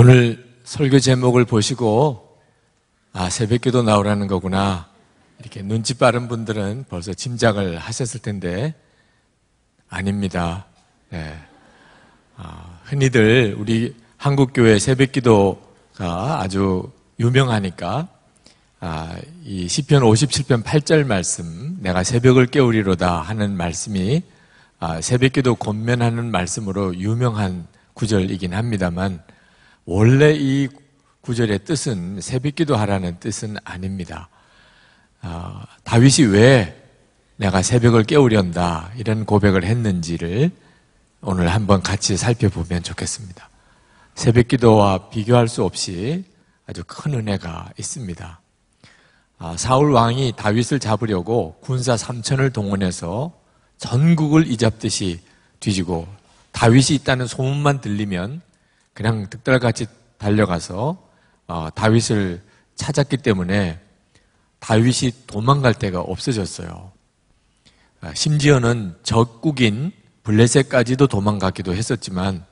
오늘 설교 제목을 보시고 아 새벽기도 나오라는 거구나 이렇게 눈치 빠른 분들은 벌써 짐작을 하셨을 텐데 아닙니다. 네. 아, 흔히들 우리 한국교회 새벽기도가 아주 유명하니까 아, 이 시편 57편 8절 말씀 내가 새벽을 깨우리로다 하는 말씀이 아, 새벽기도 권면하는 말씀으로 유명한 구절이긴 합니다만 원래 이 구절의 뜻은 새벽기도 하라는 뜻은 아닙니다. 아, 다윗이 왜 내가 새벽을 깨우련다 이런 고백을 했는지를 오늘 한번 같이 살펴보면 좋겠습니다. 새벽기도와 비교할 수 없이 아주 큰 은혜가 있습니다. 아, 사울 왕이 다윗을 잡으려고 군사 3천을 동원해서 전국을 이잡듯이 뒤지고 다윗이 있다는 소문만 들리면 그냥 득달같이 달려가서 어, 다윗을 찾았기 때문에 다윗이 도망갈 데가 없어졌어요. 아, 심지어는 적국인 블레셋까지도 도망가기도 했었지만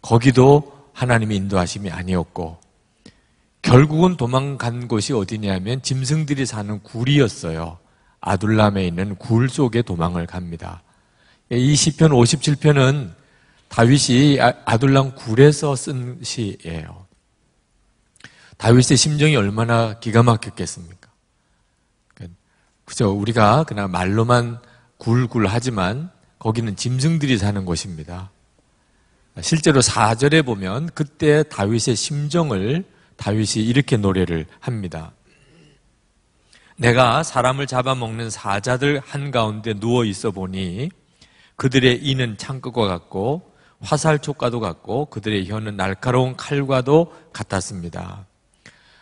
거기도 하나님의 인도하심이 아니었고 결국은 도망간 곳이 어디냐면 짐승들이 사는 굴이었어요. 아둘람에 있는 굴 속에 도망을 갑니다. 이 시편 57편은 다윗이 아, 아둘람 굴에서 쓴 시예요. 다윗의 심정이 얼마나 기가 막혔겠습니까? 그죠? 우리가 그냥 말로만 굴굴 하지만 거기는 짐승들이 사는 곳입니다. 실제로 4절에 보면 그때 다윗의 심정을 다윗이 이렇게 노래를 합니다. 내가 사람을 잡아먹는 사자들 한가운데 누워 있어 보니 그들의 이는 창끝과 같고 화살촉과도 같고 그들의 혀는 날카로운 칼과도 같았습니다.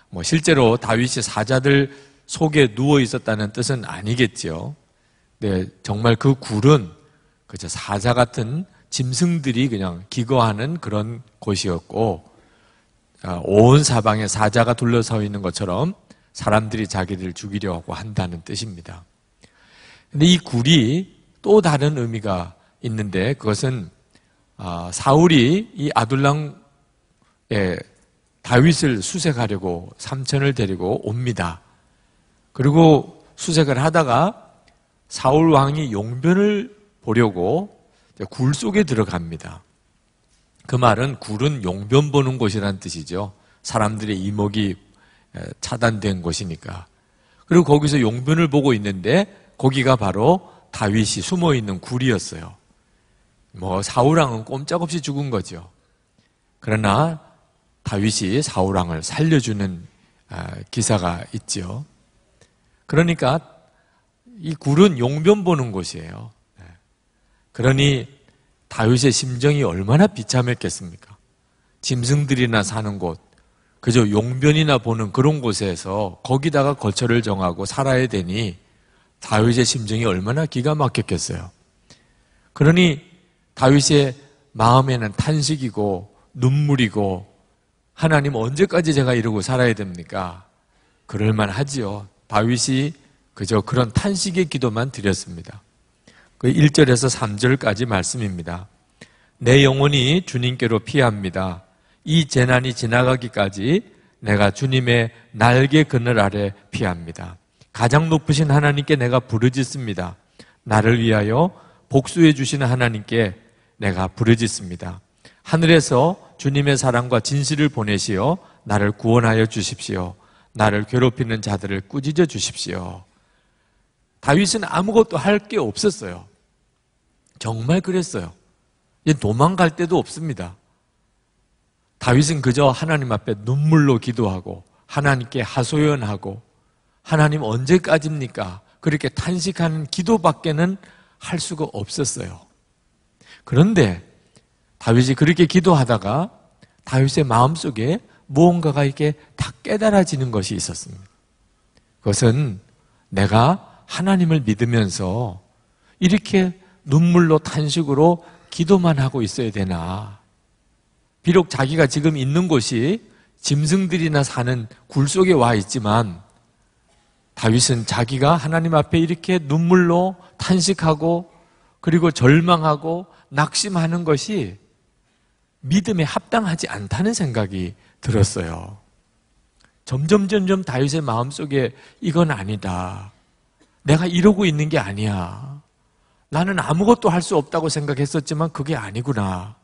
뭐 실제로 다윗이 사자들 속에 누워 있었다는 뜻은 아니겠지 네, 정말 그 굴은 그저 사자 같은 짐승들이 그냥 기거하는 그런 곳이었고 아, 온 사방에 사자가 둘러서 있는 것처럼 사람들이 자기들 죽이려고 한다는 뜻입니다. 근데 이 굴이 또 다른 의미가 있는데 그것은 아, 사울이 이 아둘랑 예, 다윗을 수색하려고 삼천을 데리고 옵니다. 그리고 수색을 하다가 사울 왕이 용변을 보려고 굴 속에 들어갑니다. 그 말은 굴은 용변 보는 곳이란 뜻이죠. 사람들의 이목이 차단된 곳이니까. 그리고 거기서 용변을 보고 있는데 거기가 바로 다윗이 숨어 있는 굴이었어요. 뭐 사울왕은 꼼짝없이 죽은 거죠. 그러나 다윗이 사울왕을 살려주는 아, 기사가 있죠. 그러니까 이 굴은 용변 보는 곳이에요. 네. 그러니 다윗의 심정이 얼마나 비참했겠습니까? 짐승들이나 사는 곳, 그저 용변이나 보는 그런 곳에서 거기다가 거처를 정하고 살아야 되니 다윗의 심정이 얼마나 기가 막혔겠어요. 그러니 다윗의 마음에는 탄식이고 눈물이고 하나님 언제까지 제가 이러고 살아야 됩니까? 그럴만 하지요. 다윗이 그저 그런 탄식의 기도만 드렸습니다. 그 1절에서 3절까지 말씀입니다. 내 영혼이 주님께로 피합니다. 이 재난이 지나가기까지 내가 주님의 날개 그늘 아래 피합니다. 가장 높으신 하나님께 내가 부르짖습니다. 나를 위하여 복수해 주시는 하나님께 내가 부르짖습니다. 하늘에서 주님의 사랑과 진실을 보내시어 나를 구원하여 주십시오. 나를 괴롭히는 자들을 꾸짖어 주십시오. 다윗은 아무것도 할 게 없었어요. 정말 그랬어요. 도망갈 데도 없습니다. 다윗은 그저 하나님 앞에 눈물로 기도하고 하나님께 하소연하고 하나님 언제까지입니까? 그렇게 탄식하는 기도밖에는 할 수가 없었어요. 그런데 다윗이 그렇게 기도하다가 다윗의 마음속에 무언가가 이렇게 다 깨달아지는 것이 있었습니다. 그것은 내가 하나님을 믿으면서 이렇게 눈물로 탄식으로 기도만 하고 있어야 되나. 비록 자기가 지금 있는 곳이 짐승들이나 사는 굴 속에 와 있지만 다윗은 자기가 하나님 앞에 이렇게 눈물로 탄식하고 그리고 절망하고 낙심하는 것이 믿음에 합당하지 않다는 생각이 들었어요. 점점 점점 다윗의 마음속에 이건 아니다. 내가 이러고 있는 게 아니야. 나는 아무것도 할 수 없다고 생각했었지만 그게 아니구나.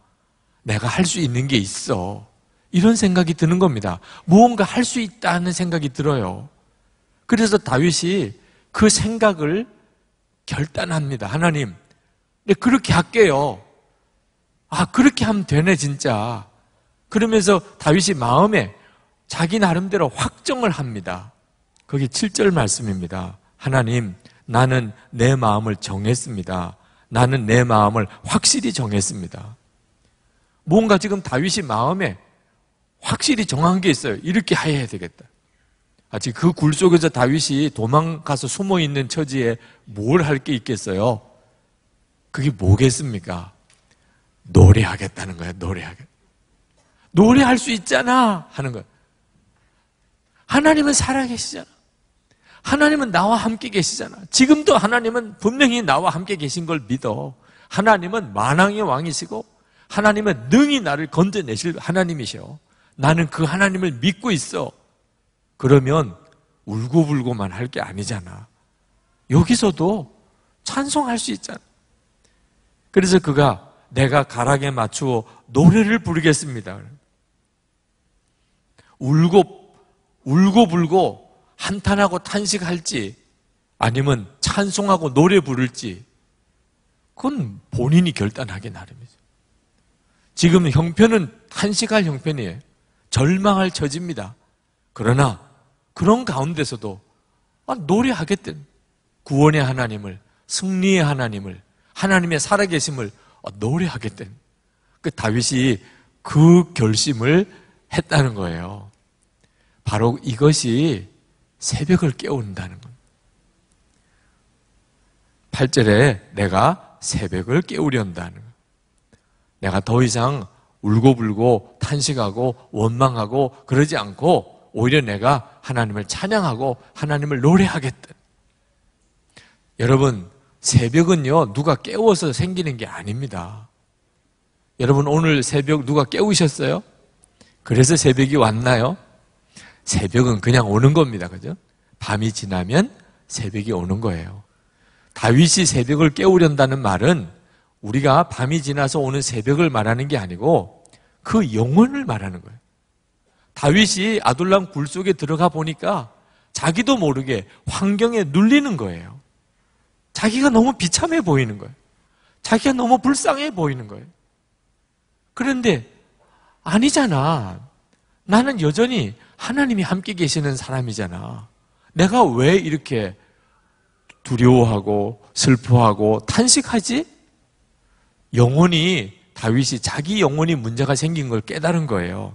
내가 할 수 있는 게 있어. 이런 생각이 드는 겁니다. 무언가 할 수 있다는 생각이 들어요. 그래서 다윗이 그 생각을 결단합니다. 하나님, 근 네, 그렇게 할게요. 아, 그렇게 하면 되네, 진짜. 그러면서 다윗이 마음에 자기 나름대로 확정을 합니다. 거기 7절 말씀입니다. 하나님, 나는 내 마음을 정했습니다. 나는 내 마음을 확실히 정했습니다. 뭔가 지금 다윗이 마음에 확실히 정한 게 있어요. 이렇게 해야 되겠다. 아직 그 굴 속에서 다윗이 도망가서 숨어 있는 처지에 뭘 할 게 있겠어요? 그게 뭐겠습니까? 노래하겠다는 거야, 노래하겠. 노래할 수 있잖아! 하는 거야. 하나님은 살아계시잖아. 하나님은 나와 함께 계시잖아. 지금도 하나님은 분명히 나와 함께 계신 걸 믿어. 하나님은 만왕의 왕이시고, 하나님은 능히 나를 건져내실 하나님이셔. 나는 그 하나님을 믿고 있어. 그러면 울고불고만 할 게 아니잖아. 여기서도 찬송할 수 있잖아. 그래서 그가 내가 가락에 맞추어 노래를 부르겠습니다. 울고 울고 불고 한탄하고 탄식할지 아니면 찬송하고 노래 부를지 그건 본인이 결단하기 나름이죠. 지금 형편은 탄식할 형편이에요. 절망할 처지입니다. 그러나 그런 가운데서도 아, 노래하겠든 구원의 하나님을 승리의 하나님을 하나님의 살아계심을 어, 노래하게 된그 다윗이 그 결심을 했다는 거예요. 바로 이것이 새벽을 깨운다는 겁니다. 8절에 내가 새벽을 깨우련는 거예요. 내가 더 이상 울고불고 탄식하고 원망하고 그러지 않고 오히려 내가 하나님을 찬양하고 하나님을 노래하겠다. 여러분, 새벽은요, 누가 깨워서 생기는 게 아닙니다. 여러분, 오늘 새벽 누가 깨우셨어요? 그래서 새벽이 왔나요? 새벽은 그냥 오는 겁니다. 그죠? 밤이 지나면 새벽이 오는 거예요. 다윗이 새벽을 깨우려는 말은 우리가 밤이 지나서 오는 새벽을 말하는 게 아니고 그 영혼을 말하는 거예요. 다윗이 아둘람 굴 속에 들어가 보니까 자기도 모르게 환경에 눌리는 거예요. 자기가 너무 비참해 보이는 거예요. 자기가 너무 불쌍해 보이는 거예요. 그런데 아니잖아. 나는 여전히 하나님이 함께 계시는 사람이잖아. 내가 왜 이렇게 두려워하고 슬퍼하고 탄식하지? 영혼이 다윗이 자기 영혼이 문제가 생긴 걸 깨달은 거예요.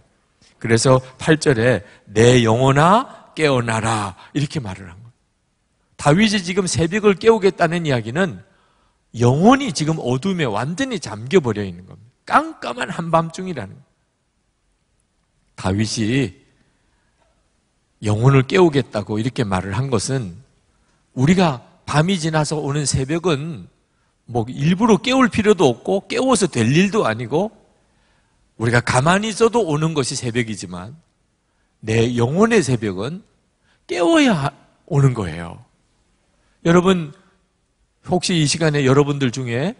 그래서 8절에 내 영혼아 깨어나라 이렇게 말을 한 다윗이 지금 새벽을 깨우겠다는 이야기는 영혼이 지금 어둠에 완전히 잠겨버려 있는 겁니다. 깜깜한 한밤중이라는 다윗이 영혼을 깨우겠다고 이렇게 말을 한 것은 우리가 밤이 지나서 오는 새벽은 뭐 일부러 깨울 필요도 없고 깨워서 될 일도 아니고 우리가 가만히 있어도 오는 것이 새벽이지만 내 영혼의 새벽은 깨워야 오는 거예요. 여러분 혹시 이 시간에 여러분들 중에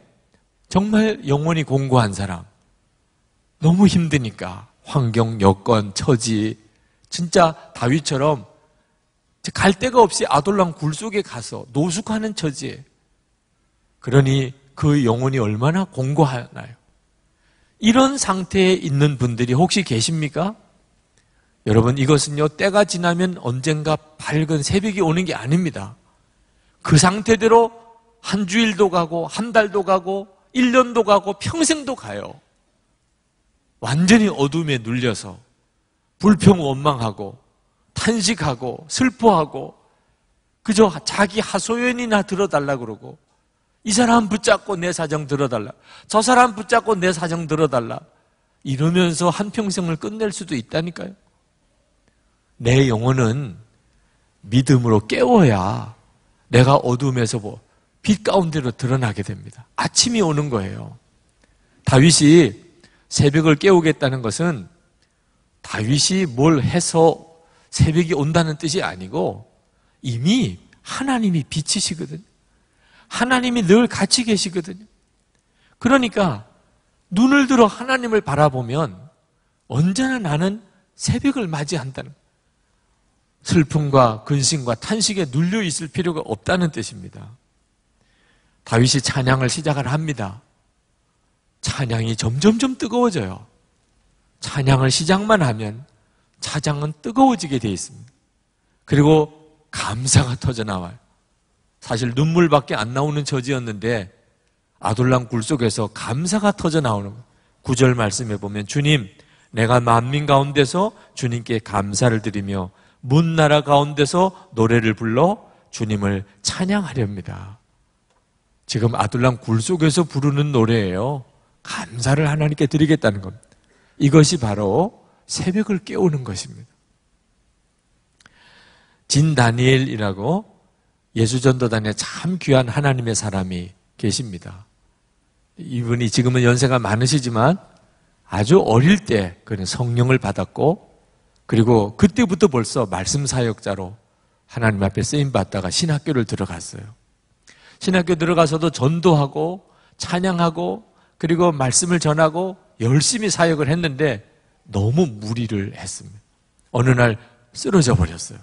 정말 영원히 공고한 사람 너무 힘드니까 환경, 여건, 처지 진짜 다윗처럼 갈 데가 없이 아돌랑 굴 속에 가서 노숙하는 처지에 그러니 그 영혼이 얼마나 공고하나요? 이런 상태에 있는 분들이 혹시 계십니까? 여러분 이것은요 때가 지나면 언젠가 밝은 새벽이 오는 게 아닙니다. 그 상태대로 한 주일도 가고 한 달도 가고 1년도 가고 평생도 가요. 완전히 어둠에 눌려서 불평 원망하고 탄식하고 슬퍼하고 그저 자기 하소연이나 들어달라 그러고 이 사람 붙잡고 내 사정 들어달라 저 사람 붙잡고 내 사정 들어달라 이러면서 한평생을 끝낼 수도 있다니까요. 내 영혼은 믿음으로 깨워야 내가 어둠에서 빛 가운데로 드러나게 됩니다. 아침이 오는 거예요. 다윗이 새벽을 깨우겠다는 것은 다윗이 뭘 해서 새벽이 온다는 뜻이 아니고 이미 하나님이 빛이시거든요. 하나님이 늘 같이 계시거든요. 그러니까 눈을 들어 하나님을 바라보면 언제나 나는 새벽을 맞이한다는 거예요. 슬픔과 근심과 탄식에 눌려 있을 필요가 없다는 뜻입니다. 다윗이 찬양을 시작을 합니다. 찬양이 점점점 뜨거워져요. 찬양을 시작만 하면 찬양은 뜨거워지게 되어 있습니다. 그리고 감사가 터져 나와요. 사실 눈물밖에 안 나오는 저지였는데 아둘람 굴 속에서 감사가 터져 나오는 구절 말씀해 보면 주님 내가 만민 가운데서 주님께 감사를 드리며 문 나라 가운데서 노래를 불러 주님을 찬양하렵니다. 지금 아둘람 굴 속에서 부르는 노래예요. 감사를 하나님께 드리겠다는 겁니다. 이것이 바로 새벽을 깨우는 것입니다. 진 다니엘이라고 예수전도단에 참 귀한 하나님의 사람이 계십니다. 이분이 지금은 연세가 많으시지만 아주 어릴 때 그는 성령을 받았고 그리고 그때부터 벌써 말씀 사역자로 하나님 앞에 쓰임 받다가 신학교를 들어갔어요. 신학교 들어가서도 전도하고 찬양하고 그리고 말씀을 전하고 열심히 사역을 했는데 너무 무리를 했습니다. 어느 날 쓰러져 버렸어요.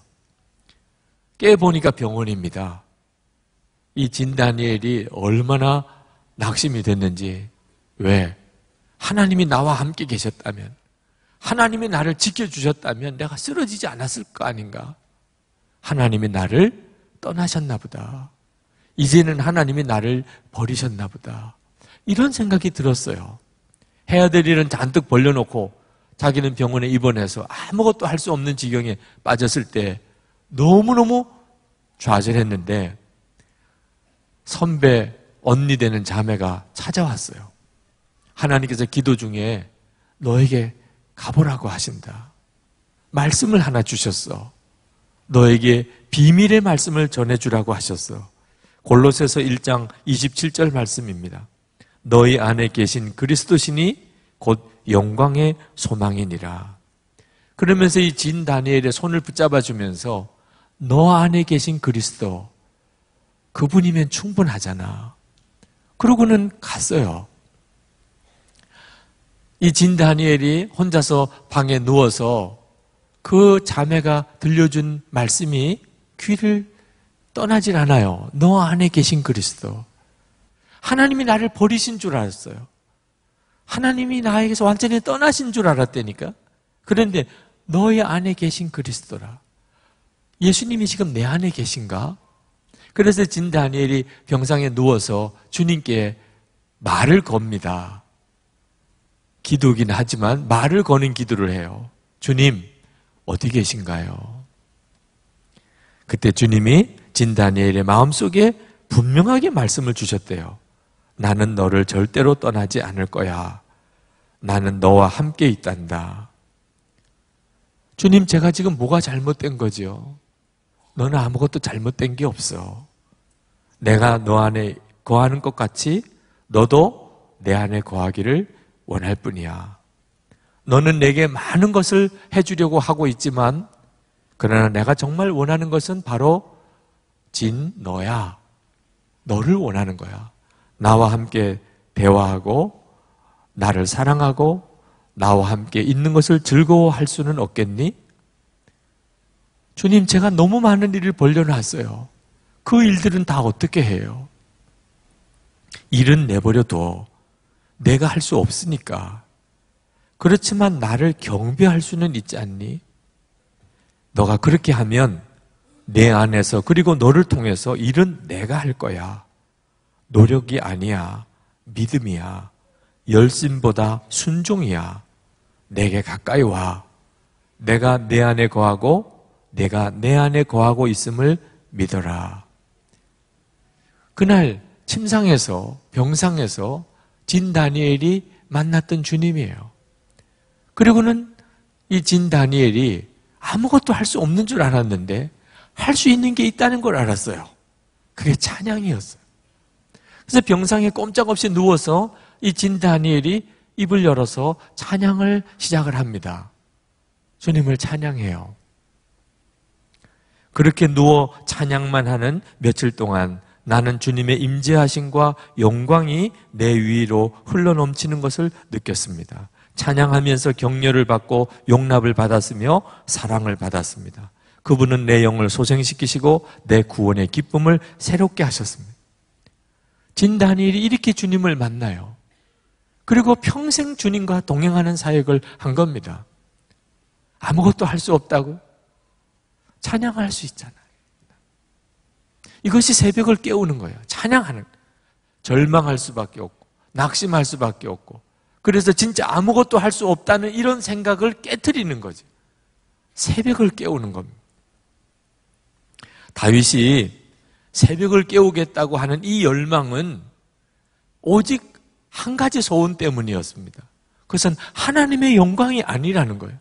깨보니까 병원입니다. 이 진다니엘이 얼마나 낙심이 됐는지, 왜? 하나님이 나와 함께 계셨다면, 하나님이 나를 지켜주셨다면 내가 쓰러지지 않았을 거 아닌가? 하나님이 나를 떠나셨나 보다. 이제는 하나님이 나를 버리셨나 보다. 이런 생각이 들었어요. 해야 될 일은 잔뜩 벌려놓고 자기는 병원에 입원해서 아무것도 할 수 없는 지경에 빠졌을 때 너무너무 좌절했는데 선배, 언니 되는 자매가 찾아왔어요. 하나님께서 기도 중에 너에게 가보라고 하신다. 말씀을 하나 주셨어. 너에게 비밀의 말씀을 전해주라고 하셨어. 골로새서 1장 27절 말씀입니다. 너희 안에 계신 그리스도신이 곧 영광의 소망이니라. 그러면서 이 진 다니엘의 손을 붙잡아 주면서 너 안에 계신 그리스도 그분이면 충분하잖아. 그러고는 갔어요. 이진 다니엘이 혼자서 방에 누워서 그 자매가 들려준 말씀이 귀를 떠나질 않아요. 너 안에 계신 그리스도. 하나님이 나를 버리신 줄 알았어요. 하나님이 나에게서 완전히 떠나신 줄 알았다니까. 그런데 너의 안에 계신 그리스도라. 예수님이 지금 내 안에 계신가? 그래서 진 다니엘이 병상에 누워서 주님께 말을 겁니다. 기도긴 하지만 말을 거는 기도를 해요. 주님, 어디 계신가요? 그때 주님이 진 다니엘의 마음속에 분명하게 말씀을 주셨대요. 나는 너를 절대로 떠나지 않을 거야. 나는 너와 함께 있단다. 주님, 제가 지금 뭐가 잘못된 거지요? 너는 아무것도 잘못된 게 없어. 내가 너 안에 거하는 것 같이 너도 내 안에 거하기를 원할 뿐이야. 너는 내게 많은 것을 해주려고 하고 있지만, 그러나 내가 정말 원하는 것은 바로 진 너야. 너를 원하는 거야. 나와 함께 대화하고, 나를 사랑하고, 나와 함께 있는 것을 즐거워할 수는 없겠니? 주님, 제가 너무 많은 일을 벌려놨어요. 그 일들은 다 어떻게 해요? 일은 내버려 둬. 내가 할 수 없으니까. 그렇지만 나를 경배할 수는 있지 않니? 너가 그렇게 하면 내 안에서 그리고 너를 통해서 일은 내가 할 거야. 노력이 아니야. 믿음이야. 열심보다 순종이야. 내게 가까이 와. 내가 내 안에 거하고 내가 내 안에 거하고 있음을 믿어라. 그날 침상에서 병상에서 진 다니엘이 만났던 주님이에요. 그리고는 이 진 다니엘이 아무것도 할 수 없는 줄 알았는데 할 수 있는 게 있다는 걸 알았어요. 그게 찬양이었어요. 그래서 병상에 꼼짝없이 누워서 이 진 다니엘이 입을 열어서 찬양을 시작을 합니다. 주님을 찬양해요. 그렇게 누워 찬양만 하는 며칠 동안 나는 주님의 임재하심과 영광이 내 위로 흘러넘치는 것을 느꼈습니다. 찬양하면서 격려를 받고 용납을 받았으며 사랑을 받았습니다. 그분은 내 영을 소생시키시고 내 구원의 기쁨을 새롭게 하셨습니다. 진다니이 이렇게 주님을 만나요. 그리고 평생 주님과 동행하는 사역을 한 겁니다. 아무것도 할 수 없다고 찬양할 수 있잖아. 이것이 새벽을 깨우는 거예요. 찬양하는. 절망할 수밖에 없고, 낙심할 수밖에 없고, 그래서 진짜 아무것도 할 수 없다는 이런 생각을 깨뜨리는 거죠. 새벽을 깨우는 겁니다. 다윗이 새벽을 깨우겠다고 하는 이 열망은 오직 한 가지 소원 때문이었습니다. 그것은 하나님의 영광이 아니라는 거예요.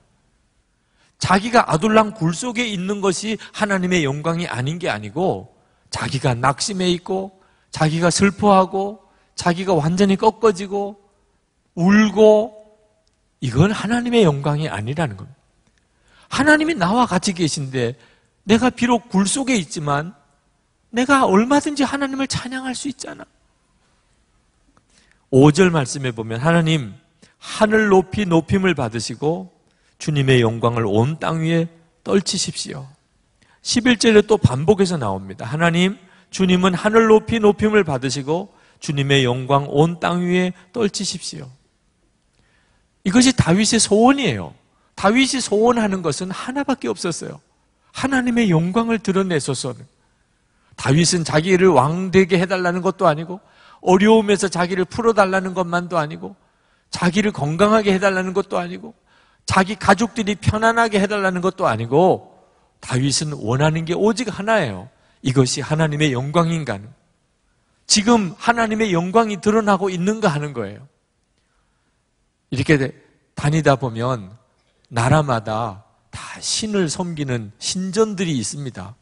자기가 아둘랑 굴 속에 있는 것이 하나님의 영광이 아닌 게 아니고 자기가 낙심해 있고 자기가 슬퍼하고 자기가 완전히 꺾어지고 울고 이건 하나님의 영광이 아니라는 겁니다. 하나님이 나와 같이 계신데 내가 비록 굴 속에 있지만 내가 얼마든지 하나님을 찬양할 수 있잖아. 5절 말씀에 보면 하나님 하늘 높이 높임을 받으시고 주님의 영광을 온 땅 위에 떨치십시오. 11절에 또 반복해서 나옵니다. 하나님, 주님은 하늘 높이 높임을 받으시고 주님의 영광 온 땅 위에 떨치십시오. 이것이 다윗의 소원이에요. 다윗이 소원하는 것은 하나밖에 없었어요. 하나님의 영광을 드러내소서 다윗은 자기를 왕되게 해달라는 것도 아니고, 어려움에서 자기를 풀어달라는 것만도 아니고, 자기를 건강하게 해달라는 것도 아니고, 자기 가족들이 편안하게 해달라는 것도 아니고, 다윗은 원하는 게 오직 하나예요. 이것이 하나님의 영광인가? 지금 하나님의 영광이 드러나고 있는가 하는 거예요. 이렇게 다니다 보면 나라마다 다 신을 섬기는 신전들이 있습니다.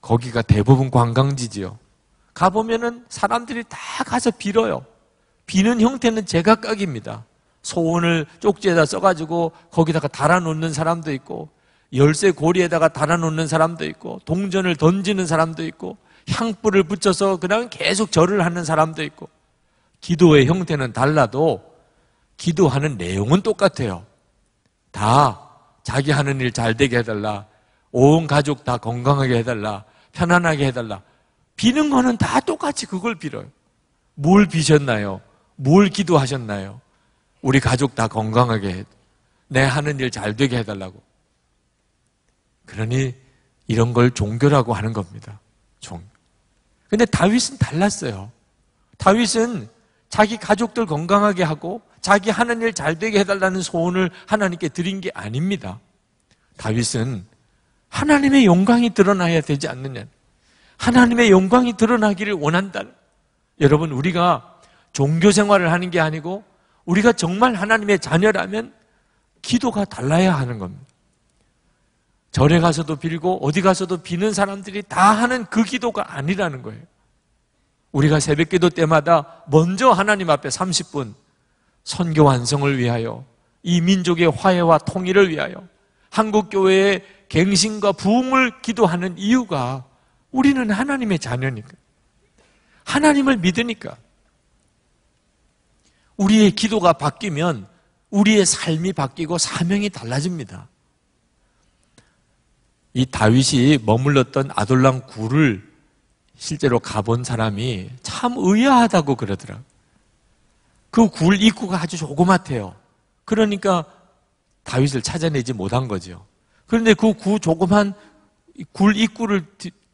거기가 대부분 관광지지요. 가보면은 사람들이 다 가서 빌어요. 비는 형태는 제각각입니다. 소원을 쪽지에다 써가지고 거기다가 달아놓는 사람도 있고 열쇠 고리에다가 달아놓는 사람도 있고 동전을 던지는 사람도 있고 향불을 붙여서 그냥 계속 절을 하는 사람도 있고 기도의 형태는 달라도 기도하는 내용은 똑같아요. 다 자기 하는 일 잘 되게 해달라. 온 가족 다 건강하게 해달라. 편안하게 해달라. 비는 거는 다 똑같이 그걸 빌어요. 뭘 비셨나요? 뭘 기도하셨나요? 우리 가족 다 건강하게 해. 내 하는 일 잘 되게 해달라고. 그러니 이런 걸 종교라고 하는 겁니다. 종. 근데 다윗은 달랐어요. 다윗은 자기 가족들 건강하게 하고 자기 하는 일 잘 되게 해달라는 소원을 하나님께 드린 게 아닙니다. 다윗은 하나님의 영광이 드러나야 되지 않느냐. 하나님의 영광이 드러나기를 원한다. 여러분, 우리가 종교 생활을 하는 게 아니고 우리가 정말 하나님의 자녀라면 기도가 달라야 하는 겁니다. 절에 가서도 빌고 어디 가서도 비는 사람들이 다 하는 그 기도가 아니라는 거예요. 우리가 새벽 기도 때마다 먼저 하나님 앞에 30분 선교 완성을 위하여 이 민족의 화해와 통일을 위하여 한국 교회의 갱신과 부흥을 기도하는 이유가 우리는 하나님의 자녀니까. 하나님을 믿으니까. 우리의 기도가 바뀌면 우리의 삶이 바뀌고 사명이 달라집니다. 이 다윗이 머물렀던 아돌람 굴을 실제로 가본 사람이 참 의아하다고 그러더라. 그 굴 입구가 아주 조그맣대요. 그러니까 다윗을 찾아내지 못한 거죠 그런데 그구 조그만 굴 입구를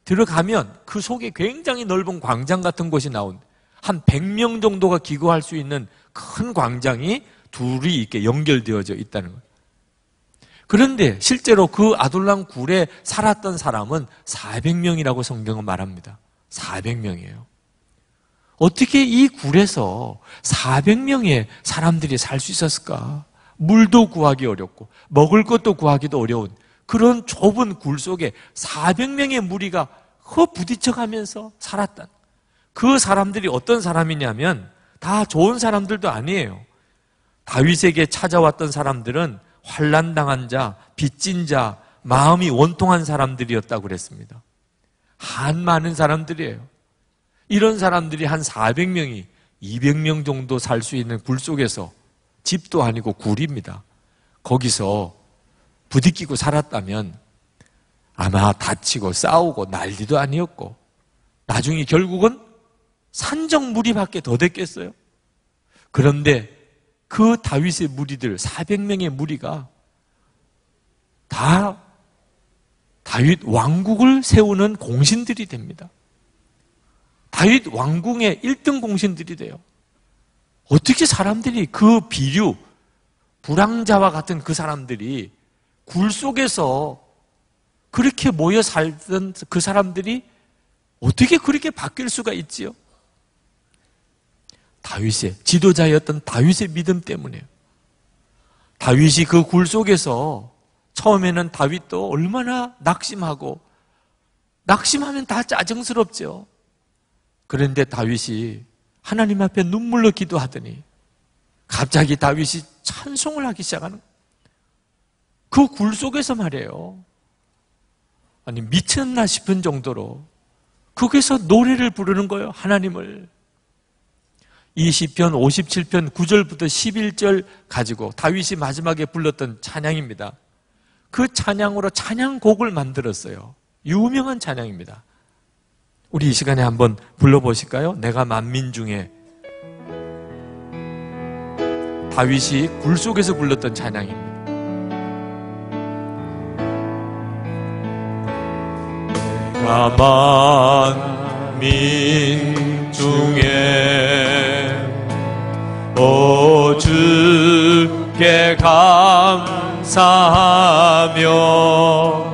들어가면 그 속에 굉장히 넓은 광장 같은 곳이 나온 한 100명 정도가 기거할 수 있는 큰 광장이 둘이 이렇게 연결되어져 있다는 거예요. 그런데 실제로 그아둘랑 굴에 살았던 사람은 400명이라고 성경은 말합니다. 400명이에요. 어떻게 이 굴에서 400명의 사람들이 살 수 있었을까? 물도 구하기 어렵고 먹을 것도 구하기도 어려운 그런 좁은 굴 속에 400명의 무리가 허 부딪혀가면서 살았다. 그 사람들이 어떤 사람이냐면 다 좋은 사람들도 아니에요. 다윗에게 찾아왔던 사람들은 환란 당한 자, 빚진 자, 마음이 원통한 사람들이었다고 그랬습니다. 한 많은 사람들이에요. 이런 사람들이 한 400명이 200명 정도 살 수 있는 굴 속에서 집도 아니고 굴입니다. 거기서 부딪히고 살았다면 아마 다치고 싸우고 난리도 아니었고 나중에 결국은 산정물이 밖에 더 됐겠어요. 그런데 그 다윗의 무리들 400명의 무리가 다 다윗 왕국을 세우는 공신들이 됩니다. 다윗 왕궁의 1등 공신들이 돼요. 어떻게 사람들이 그 비류, 불황자와 같은 그 사람들이 굴 속에서 그렇게 모여 살던 그 사람들이 어떻게 그렇게 바뀔 수가 있지요? 다윗의 지도자였던 다윗의 믿음 때문에 다윗이 그 굴 속에서 처음에는 다윗도 얼마나 낙심하고 낙심하면 다 짜증스럽죠. 그런데 다윗이 하나님 앞에 눈물로 기도하더니 갑자기 다윗이 찬송을 하기 시작하는 그 굴 속에서 말이에요. 아니 미쳤나 싶은 정도로 거기서 노래를 부르는 거예요. 하나님을 20편 57편 9절부터 11절 가지고 다윗이 마지막에 불렀던 찬양입니다. 그 찬양으로 찬양곡을 만들었어요. 유명한 찬양입니다. 우리 이 시간에 한번 불러보실까요? 내가 만민 중에 다윗이 굴 속에서 불렀던 찬양입니다. 내가 만민 중에 오 주께 감사하며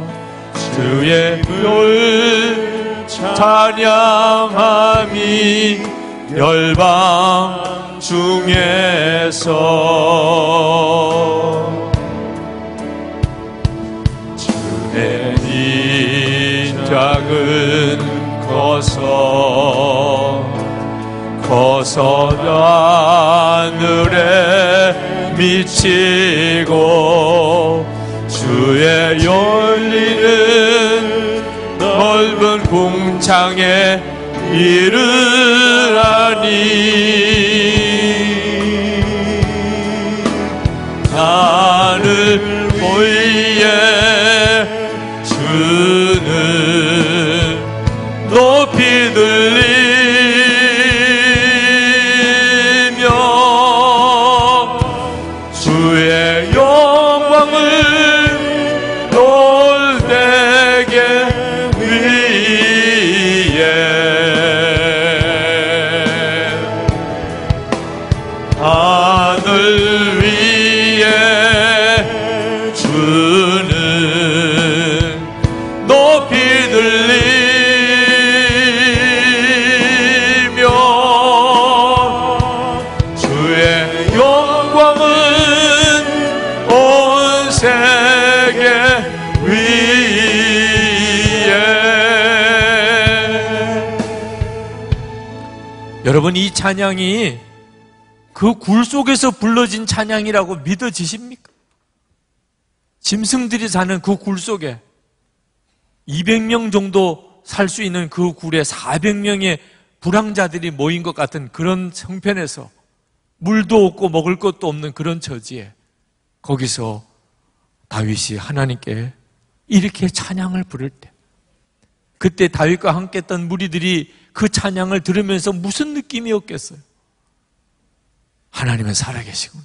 주의 불을 찬양함이 열방 중에서 서어나늘에 미치고 주의 열리는 넓은 궁창에 이르라니 찬양이 그 굴 속에서 불러진 찬양이라고 믿어지십니까? 짐승들이 사는 그 굴 속에 200명 정도 살 수 있는 그 굴에 400명의 불황자들이 모인 것 같은 그런 성편에서 물도 없고 먹을 것도 없는 그런 처지에 거기서 다윗이 하나님께 이렇게 찬양을 부를 때 그때 다윗과 함께 했던 무리들이 그 찬양을 들으면서 무슨 느낌이었겠어요? 하나님은 살아계시구나.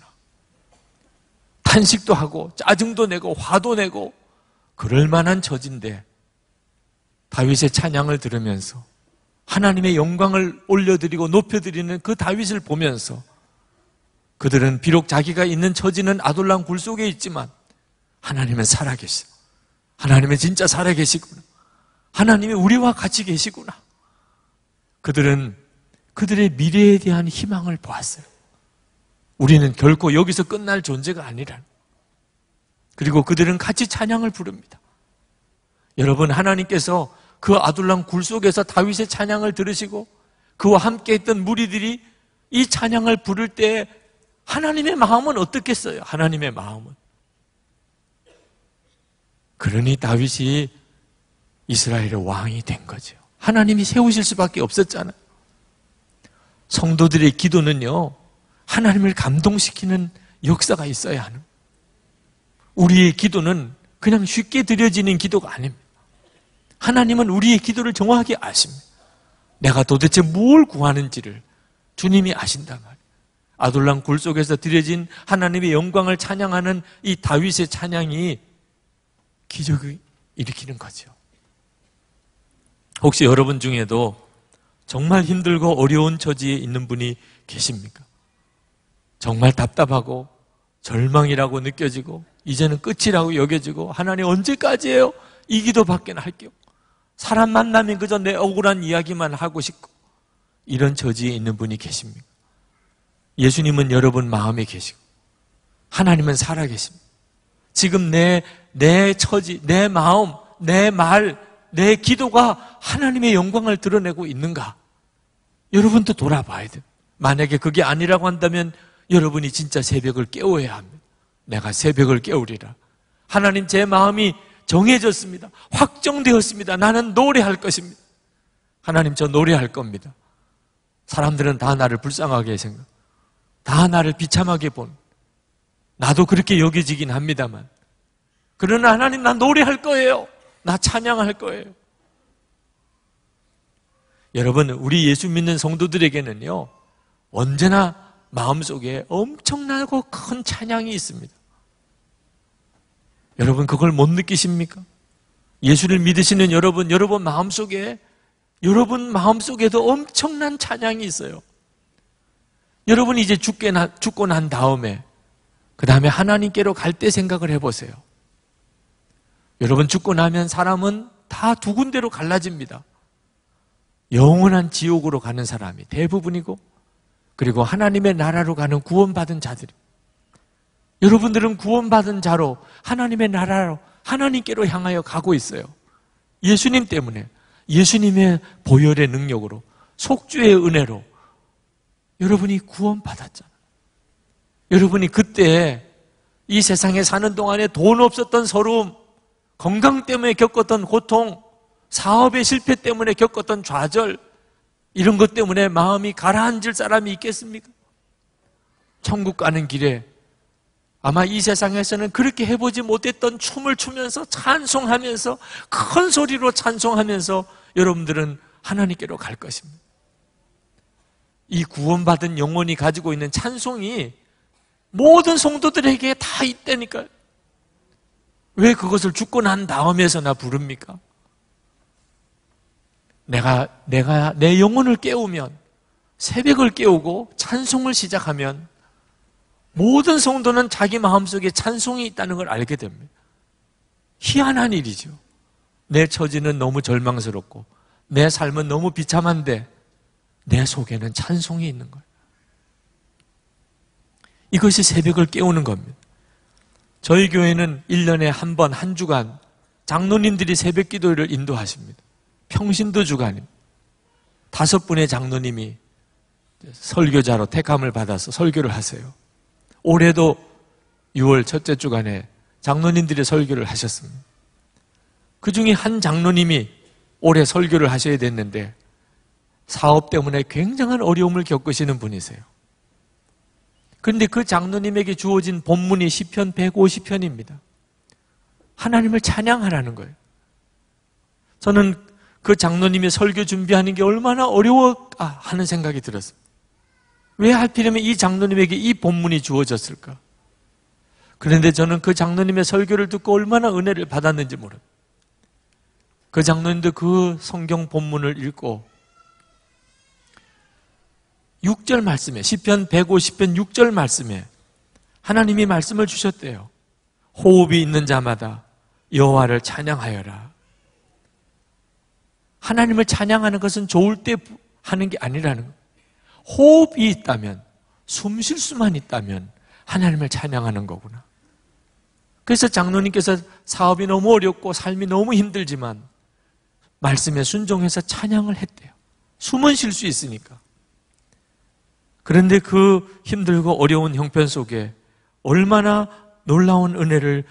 탄식도 하고 짜증도 내고 화도 내고 그럴 만한 처진데 다윗의 찬양을 들으면서 하나님의 영광을 올려드리고 높여드리는 그 다윗을 보면서 그들은 비록 자기가 있는 처지는 아돌람 굴 속에 있지만 하나님은 살아계시다. 하나님은 진짜 살아계시구나. 하나님이 우리와 같이 계시구나. 그들은 그들의 미래에 대한 희망을 보았어요. 우리는 결코 여기서 끝날 존재가 아니라 그리고 그들은 같이 찬양을 부릅니다. 여러분 하나님께서 그 아둘람 굴 속에서 다윗의 찬양을 들으시고 그와 함께 있던 무리들이 이 찬양을 부를 때 하나님의 마음은 어떻겠어요? 하나님의 마음은 그러니 다윗이 이스라엘의 왕이 된 거죠. 하나님이 세우실 수밖에 없었잖아요. 성도들의 기도는요, 하나님을 감동시키는 역사가 있어야 하는. 우리의 기도는 그냥 쉽게 드려지는 기도가 아닙니다. 하나님은 우리의 기도를 정확히 아십니다. 내가 도대체 뭘 구하는지를 주님이 아신단 말이에요. 아둘람 굴 속에서 드려진 하나님의 영광을 찬양하는 이 다윗의 찬양이 기적을 일으키는 거죠. 혹시 여러분 중에도 정말 힘들고 어려운 처지에 있는 분이 계십니까? 정말 답답하고 절망이라고 느껴지고 이제는 끝이라고 여겨지고 하나님 언제까지예요? 이 기도밖에 할게요. 사람 만나면 그저 내 억울한 이야기만 하고 싶고 이런 처지에 있는 분이 계십니까? 예수님은 여러분 마음에 계시고 하나님은 살아계십니다. 지금 내, 내 처지, 내 마음, 내 말, 내 기도가 하나님의 영광을 드러내고 있는가? 여러분도 돌아봐야 돼 만약에 그게 아니라고 한다면 여러분이 진짜 새벽을 깨워야 합니다. 내가 새벽을 깨우리라. 하나님 제 마음이 정해졌습니다. 확정되었습니다. 나는 노래할 것입니다. 하나님 저 노래할 겁니다. 사람들은 다 나를 불쌍하게 생각, 다 나를 비참하게 본. 나도 그렇게 여겨지긴 합니다만. 그러나 하나님 나 노래할 거예요. 나 찬양할 거예요. 여러분, 우리 예수 믿는 성도들에게는요, 언제나 마음속에 엄청나고 큰 찬양이 있습니다. 여러분, 그걸 못 느끼십니까? 예수를 믿으시는 여러분, 여러분 마음속에, 여러분 마음속에도 엄청난 찬양이 있어요. 여러분이 제 죽게 나, 죽고 난 다음에, 그 다음에 하나님께로 갈 때 생각을 해보세요. 여러분 죽고 나면 사람은 다 두 군데로 갈라집니다. 영원한 지옥으로 가는 사람이 대부분이고 그리고 하나님의 나라로 가는 구원받은 자들이 여러분들은 구원받은 자로 하나님의 나라로 하나님께로 향하여 가고 있어요. 예수님 때문에 예수님의 보혈의 능력으로 속죄의 은혜로 여러분이 구원받았잖아요. 여러분이 그때 이 세상에 사는 동안에 돈 없었던 서러움, 건강 때문에 겪었던 고통, 사업의 실패 때문에 겪었던 좌절, 이런 것 때문에 마음이 가라앉을 사람이 있겠습니까? 천국 가는 길에 아마 이 세상에서는 그렇게 해보지 못했던 춤을 추면서 찬송하면서 큰 소리로 찬송하면서 여러분들은 하나님께로 갈 것입니다. 이 구원받은 영혼이 가지고 있는 찬송이 모든 성도들에게 다 있다니까요. 왜 그것을 죽고 난 다음에서나 부릅니까? 내가, 내가, 내 영혼을 깨우면, 새벽을 깨우고 찬송을 시작하면, 모든 성도는 자기 마음속에 찬송이 있다는 걸 알게 됩니다. 희한한 일이죠. 내 처지는 너무 절망스럽고, 내 삶은 너무 비참한데, 내 속에는 찬송이 있는 거예요. 이것이 새벽을 깨우는 겁니다. 저희 교회는 1년에 한 번 한 주간 장로님들이 새벽 기도를 회 인도하십니다. 평신도 주간입니다. 다섯 분의 장로님이 설교자로 택함을 받아서 설교를 하세요. 올해도 6월 첫째 주간에 장로님들이 설교를 하셨습니다. 그 중에 한 장로님이 올해 설교를 하셔야 됐는데 사업 때문에 굉장한 어려움을 겪으시는 분이세요. 그런데 그 장로님에게 주어진 본문이 시편 150편입니다. 하나님을 찬양하라는 거예요. 저는 그 장로님의 설교 준비하는 게 얼마나 어려워 아, 하는 생각이 들었습니다. 왜 하필이면 이 장로님에게 이 본문이 주어졌을까? 그런데 저는 그 장로님의 설교를 듣고 얼마나 은혜를 받았는지 모릅니다. 그 장로님도 그 성경 본문을 읽고 6절 말씀에 시편 150편 6절 말씀에 하나님이 말씀을 주셨대요. 호흡이 있는 자마다 여호와를 찬양하여라. 하나님을 찬양하는 것은 좋을 때 하는 게 아니라는 거 호흡이 있다면 숨 쉴 수만 있다면 하나님을 찬양하는 거구나. 그래서 장로님께서 사업이 너무 어렵고 삶이 너무 힘들지만 말씀에 순종해서 찬양을 했대요. 숨은 쉴 수 있으니까. 그런데 그 힘들고 어려운 형편 속에 얼마나 놀라운 은혜를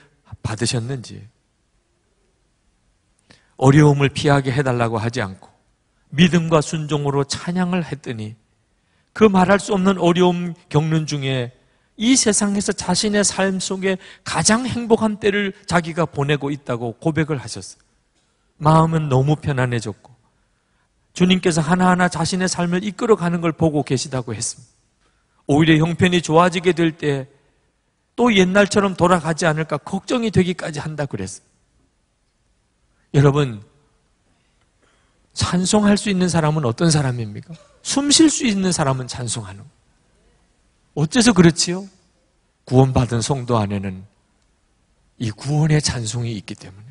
받으셨는지 어려움을 피하게 해달라고 하지 않고 믿음과 순종으로 찬양을 했더니 그 말할 수 없는 어려움 겪는 중에 이 세상에서 자신의 삶 속에 가장 행복한 때를 자기가 보내고 있다고 고백을 하셨어요. 마음은 너무 편안해졌고 주님께서 하나하나 자신의 삶을 이끌어가는 걸 보고 계시다고 했습니다. 오히려 형편이 좋아지게 될 때 또 옛날처럼 돌아가지 않을까 걱정이 되기까지 한다 그랬습니다. 여러분, 찬송할 수 있는 사람은 어떤 사람입니까? 숨 쉴 수 있는 사람은 찬송하는. 어째서 그렇지요? 구원받은 성도 안에는 이 구원의 찬송이 있기 때문에.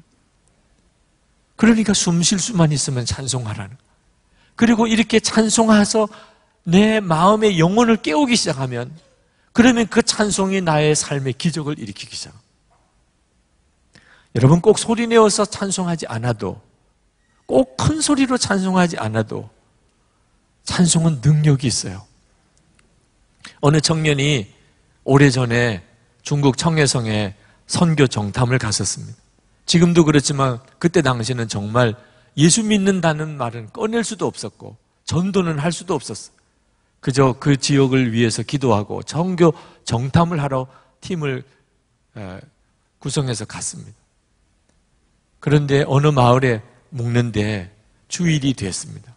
그러니까 숨 쉴 수만 있으면 찬송하라는. 그리고 이렇게 찬송해서 내 마음의 영혼을 깨우기 시작하면 그러면 그 찬송이 나의 삶의 기적을 일으키기 시작. 합니다 여러분 꼭 소리 내어서 찬송하지 않아도 꼭 큰 소리로 찬송하지 않아도 찬송은 능력이 있어요. 어느 청년이 오래전에 중국 청해성에 선교 정탐을 갔었습니다. 지금도 그렇지만 그때 당시는 정말 예수 믿는다는 말은 꺼낼 수도 없었고 전도는 할 수도 없었어 그저 그 지역을 위해서 기도하고 정교 정탐을 하러 팀을 구성해서 갔습니다. 그런데 어느 마을에 묵는데 주일이 됐습니다.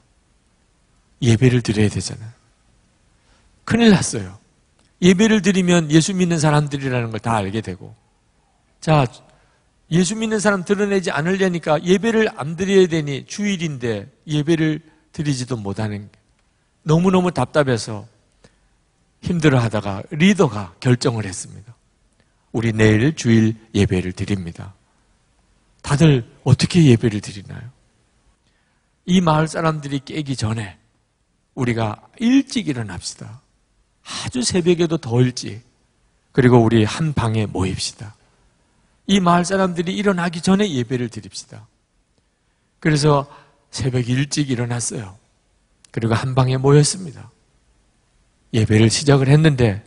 예배를 드려야 되잖아요. 큰일 났어요. 예배를 드리면 예수 믿는 사람들이라는 걸 다 알게 되고, 자, 예수 믿는 사람 드러내지 않으려니까 예배를 안 드려야 되니 주일인데 예배를 드리지도 못하는 너무너무 답답해서 힘들어 하다가 리더가 결정을 했습니다. 우리 내일 주일 예배를 드립니다. 다들 어떻게 예배를 드리나요? 이 마을 사람들이 깨기 전에 우리가 일찍 일어납시다. 아주 새벽에도 더 일찍. 그리고 우리 한 방에 모입시다. 이 마을 사람들이 일어나기 전에 예배를 드립시다. 그래서 새벽 일찍 일어났어요. 그리고 한 방에 모였습니다. 예배를 시작을 했는데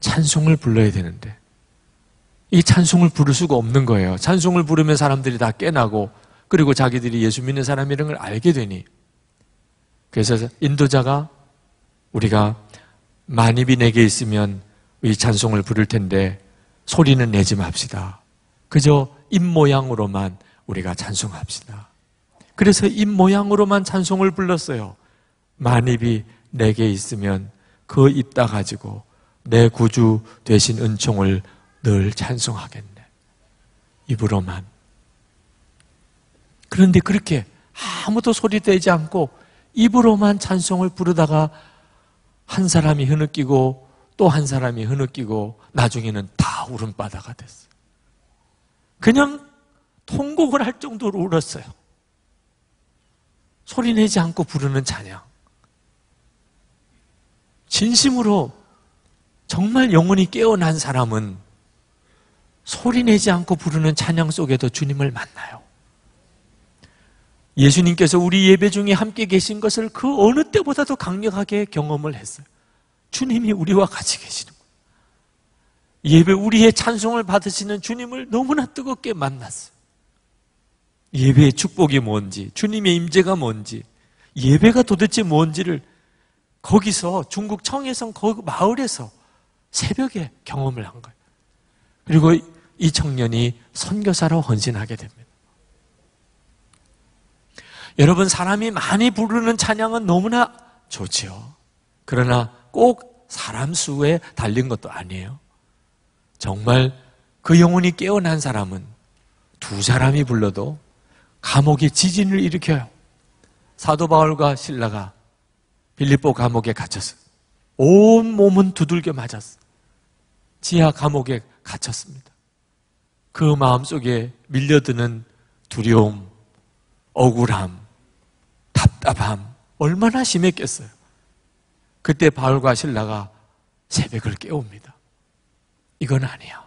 찬송을 불러야 되는데 이 찬송을 부를 수가 없는 거예요. 찬송을 부르면 사람들이 다 깨나고 그리고 자기들이 예수 믿는 사람이라는 걸 알게 되니 그래서 인도자가 우리가 만입이 내게 있으면 이 찬송을 부를 텐데 소리는 내지 맙시다. 그저 입모양으로만 우리가 찬송합시다. 그래서 입모양으로만 찬송을 불렀어요. 만입이 내게 있으면 그 입다 가지고 내 구주 되신 은총을 늘 찬송하겠네. 입으로만. 그런데 그렇게 아무도 소리되지 않고 입으로만 찬송을 부르다가 한 사람이 흐느끼고 또한 사람이 흐느끼고 나중에는 다 울음바다가 됐어요. 그냥 통곡을 할 정도로 울었어요. 소리내지 않고 부르는 찬양. 진심으로 정말 영혼이 깨어난 사람은 소리내지 않고 부르는 찬양 속에도 주님을 만나요. 예수님께서 우리 예배 중에 함께 계신 것을 그 어느 때보다도 강력하게 경험을 했어요. 주님이 우리와 같이 계시는 거예요. 예배 우리의 찬송을 받으시는 주님을 너무나 뜨겁게 만났어요. 예배의 축복이 뭔지, 주님의 임재가 뭔지, 예배가 도대체 뭔지를 거기서 중국 청해성 거 마을에서 새벽에 경험을 한 거예요. 그리고 이 청년이 선교사로 헌신하게 됩니다. 여러분 사람이 많이 부르는 찬양은 너무나 좋지요. 그러나 꼭 사람 수에 달린 것도 아니에요. 정말 그 영혼이 깨어난 사람은 두 사람이 불러도 감옥에 지진을 일으켜요. 사도 바울과 신라가 빌립보 감옥에 갇혔어. 온 몸은 두들겨 맞았어. 지하 감옥에 갇혔습니다. 그 마음 속에 밀려드는 두려움, 억울함, 답답함, 얼마나 심했겠어요. 그때 바울과 신라가 새벽을 깨웁니다. 이건 아니야.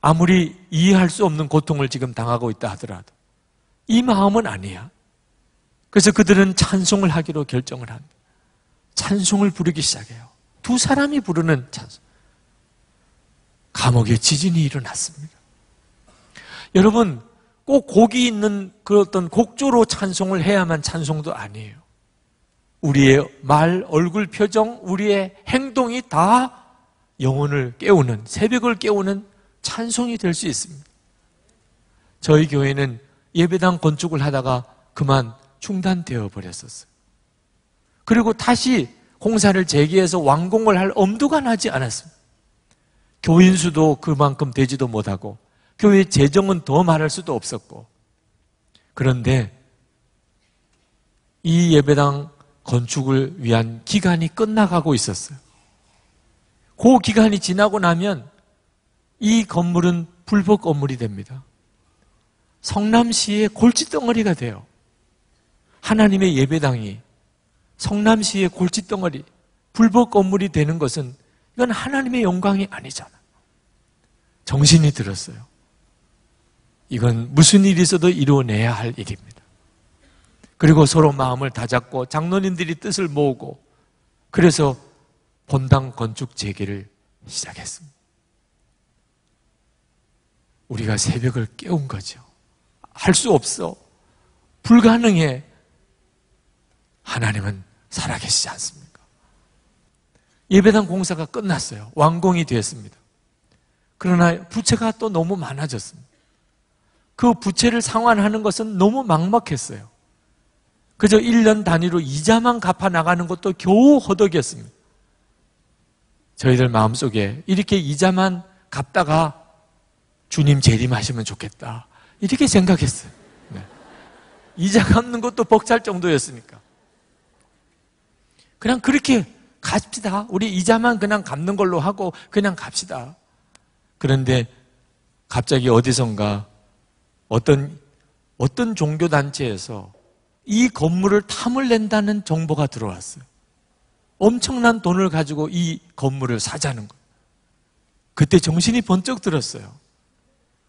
아무리 이해할 수 없는 고통을 지금 당하고 있다 하더라도 이 마음은 아니야. 그래서 그들은 찬송을 하기로 결정을 합니다. 찬송을 부르기 시작해요. 두 사람이 부르는 찬송. 감옥에 지진이 일어났습니다. 여러분, 꼭 곡이 있는 그 어떤 곡조로 찬송을 해야만 찬송도 아니에요. 우리의 말, 얼굴, 표정, 우리의 행동이 다 영혼을 깨우는, 새벽을 깨우는 찬송이 될 수 있습니다. 저희 교회는 예배당 건축을 하다가 그만 중단되어 버렸었어요. 그리고 다시 공사를 재개해서 완공을 할 엄두가 나지 않았습니다. 교인수도 그만큼 되지도 못하고 교회 재정은 더 말할 수도 없었고 그런데 이 예배당 건축을 위한 기간이 끝나가고 있었어요. 그 기간이 지나고 나면 이 건물은 불법 건물이 됩니다. 성남시의 골칫덩어리가 돼요. 하나님의 예배당이 성남시의 골칫덩어리, 불법 건물이 되는 것은 이건 하나님의 영광이 아니잖아. 정신이 들었어요. 이건 무슨 일이 있어도 이루어내야 할 일입니다. 그리고 서로 마음을 다잡고 장로님들이 뜻을 모으고 그래서 본당 건축 재개를 시작했습니다. 우리가 새벽을 깨운 거죠. 할 수 없어. 불가능해. 하나님은 살아계시지 않습니까? 예배당 공사가 끝났어요. 완공이 되었습니다. 그러나 부채가 또 너무 많아졌습니다. 그 부채를 상환하는 것은 너무 막막했어요. 그저 1년 단위로 이자만 갚아 나가는 것도 겨우 허덕이었습니다. 저희들 마음속에 이렇게 이자만 갚다가 주님 재림하시면 좋겠다. 이렇게 생각했어요. 네. 이자 갚는 것도 벅찰 정도였으니까. 그냥 그렇게 갑시다. 우리 이자만 그냥 갚는 걸로 하고 그냥 갑시다. 그런데 갑자기 어디선가 어떤 어떤 종교 단체에서 이 건물을 탐을 낸다는 정보가 들어왔어요. 엄청난 돈을 가지고 이 건물을 사자는 거예요. 그때 정신이 번쩍 들었어요.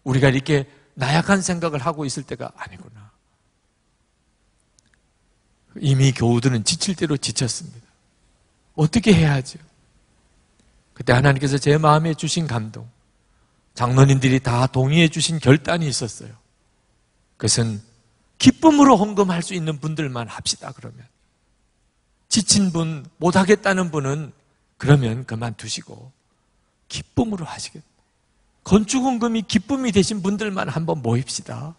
우리가 이렇게 나약한 생각을 하고 있을 때가 아니구나. 이미 교우들은 지칠 대로 지쳤습니다. 어떻게 해야 하죠? 그때 하나님께서 제 마음에 주신 감동, 장로님들이 다 동의해 주신 결단이 있었어요. 그것은 기쁨으로 헌금할 수 있는 분들만 합시다, 그러면. 지친 분, 못하겠다는 분은 그러면 그만두시고, 기쁨으로 하시겠다. 건축헌금이 기쁨이 되신 분들만 한번 모입시다.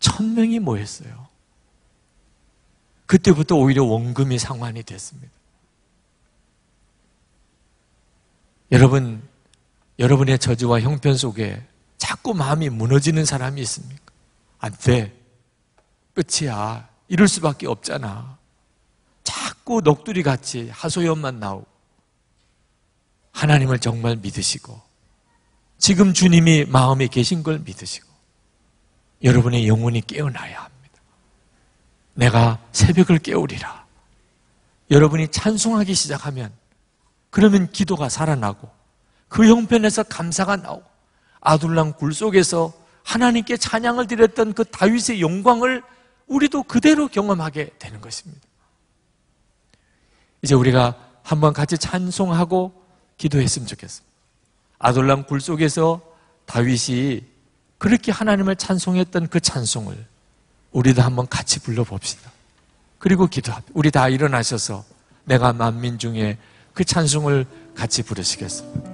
천 명이 모였어요. 그때부터 오히려 원금이 상환이 됐습니다. 여러분, 여러분의 저주와 형편 속에 자꾸 마음이 무너지는 사람이 있습니까? 안 돼. 끝이야. 이럴 수밖에 없잖아. 자꾸 넋두리 같이 하소연만 나오고. 하나님을 정말 믿으시고, 지금 주님이 마음에 계신 걸 믿으시고, 여러분의 영혼이 깨어나야 합니다. 내가 새벽을 깨우리라. 여러분이 찬송하기 시작하면, 그러면 기도가 살아나고, 그 형편에서 감사가 나오고, 아둘랑 굴 속에서 하나님께 찬양을 드렸던 그 다윗의 영광을 우리도 그대로 경험하게 되는 것입니다. 이제 우리가 한번 같이 찬송하고 기도했으면 좋겠습니다. 아돌람 굴 속에서 다윗이 그렇게 하나님을 찬송했던 그 찬송을 우리도 한번 같이 불러봅시다. 그리고 기도합니다. 우리 다 일어나셔서 내가 만민 중에 그 찬송을 같이 부르시겠습니다.